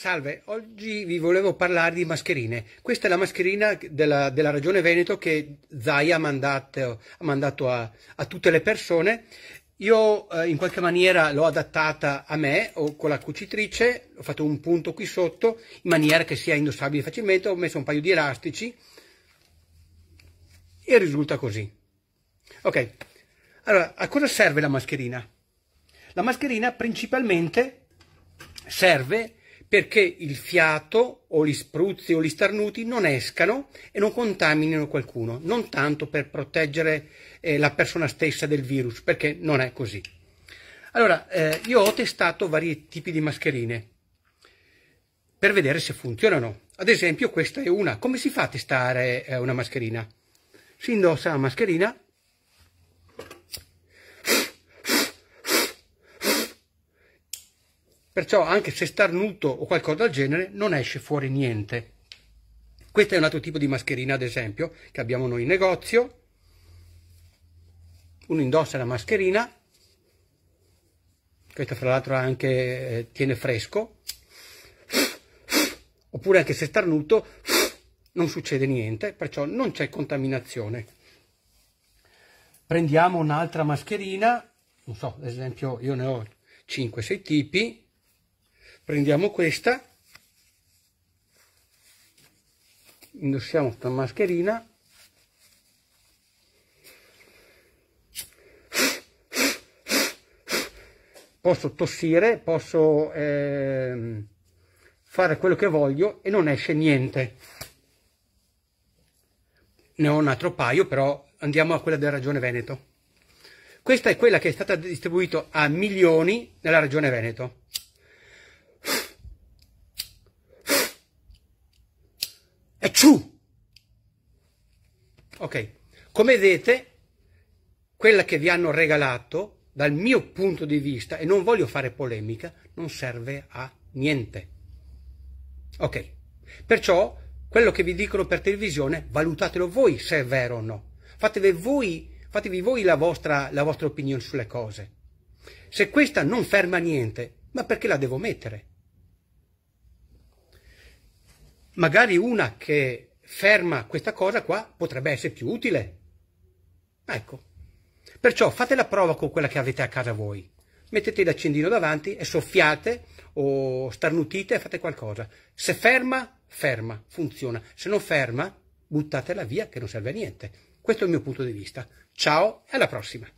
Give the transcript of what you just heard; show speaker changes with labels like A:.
A: Salve, oggi vi volevo parlare di mascherine. Questa è la mascherina della, della Regione Veneto che Zai ha mandato, ha mandato a, a, tutte le persone. Io eh, in qualche maniera l'ho adattata a me o con la cucitrice, ho fatto un punto qui sotto in maniera che sia indossabile facilmente, ho messo un paio di elastici e risulta così. Ok, allora a cosa serve la mascherina? La mascherina principalmente serve perché il fiato o gli spruzzi o gli starnuti non escano e non contaminino qualcuno, non tanto per proteggere eh, la persona stessa del virus, perché non è così. Allora, eh, io ho testato vari tipi di mascherine per vedere se funzionano. Ad esempio, questa è una. Come si fa a testare eh, una mascherina? Si indossa la mascherina Perciò anche se starnuto o qualcosa del genere non esce fuori niente. Questo è un altro tipo di mascherina, ad esempio, che abbiamo noi in negozio. Uno indossa la mascherina, questa fra l'altro anche eh, tiene fresco, oppure anche se starnuto non succede niente, perciò non c'è contaminazione. Prendiamo un'altra mascherina, non so, ad esempio io ne ho 5-6 tipi, prendiamo questa indossiamo questa mascherina posso tossire posso eh, fare quello che voglio e non esce niente ne ho un altro paio però andiamo a quella della regione Veneto questa è quella che è stata distribuita a milioni nella regione Veneto È true. Ok, come vedete, quella che vi hanno regalato, dal mio punto di vista, e non voglio fare polemica, non serve a niente. Ok, perciò quello che vi dicono per televisione, valutatelo voi se è vero o no. Fatevi voi, fatevi voi la, vostra, la vostra opinione sulle cose. Se questa non ferma niente, ma perché la devo mettere? magari una che ferma questa cosa qua potrebbe essere più utile. Ecco. Perciò fate la prova con quella che avete a casa voi. Mettete l'accendino davanti e soffiate o starnutite e fate qualcosa. Se ferma, ferma, funziona. Se non ferma, buttatela via che non serve a niente. Questo è il mio punto di vista. Ciao e alla prossima.